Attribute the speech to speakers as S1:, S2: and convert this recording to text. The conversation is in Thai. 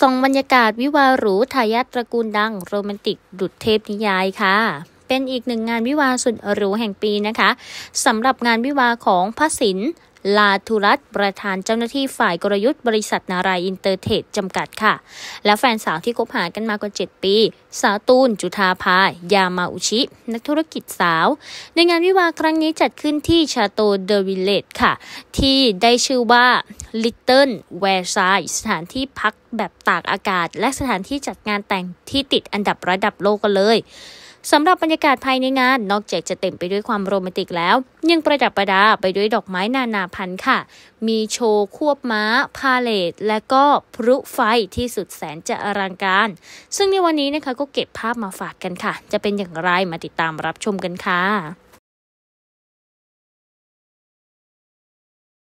S1: ส่งบรรยากาศวิวาหรูทายาทตระกูลดังโรแมนติก ดุดเทพนิยายค่ะ เป็นอีกหนึ่งงานวิวาสุดหรูแห่งปีนะคะสำหรับงานวิวาของพระศิลลาทุรัตประธานเจ้าหน้าที่ฝ่ายกลยุทธ์บริษัทนารายอินเตอร์เทดจำกัดค่ะ และแฟนสาวที่คบหากันมากว่า 7 ปี สาตูนจุธาภายามาอุชิ นักธุรกิจสาว ในงานวิวาครั้งนี้จัดขึ้นที่ชาโตเดอวิลเลตค่ะ ที่ได้ชื่อว่า Little ้ล r s a i l l e สถานที่พักแบบตากอากาศ และสถานที่จัดงานแต่งที่ติดอันดับระดับโลกกันเลยสำหรับบรรยากาศภายในงานนอกจาก จะเต็มไปด้วยความโรแมนติกแล้ว ยังประดับประดาไปด้วยดอกไม้นานาพันธุ์ค่ะ มีโชว์ควบม้าพาเลต และก็พลุไฟที่สุดแสนจะอลังการ ซึ่งในวันนี้นะคะก็เก็บภาพมาฝากกันค่ะ จะเป็นอย่างไร
S2: มาติดตามรับชมกันค่ะ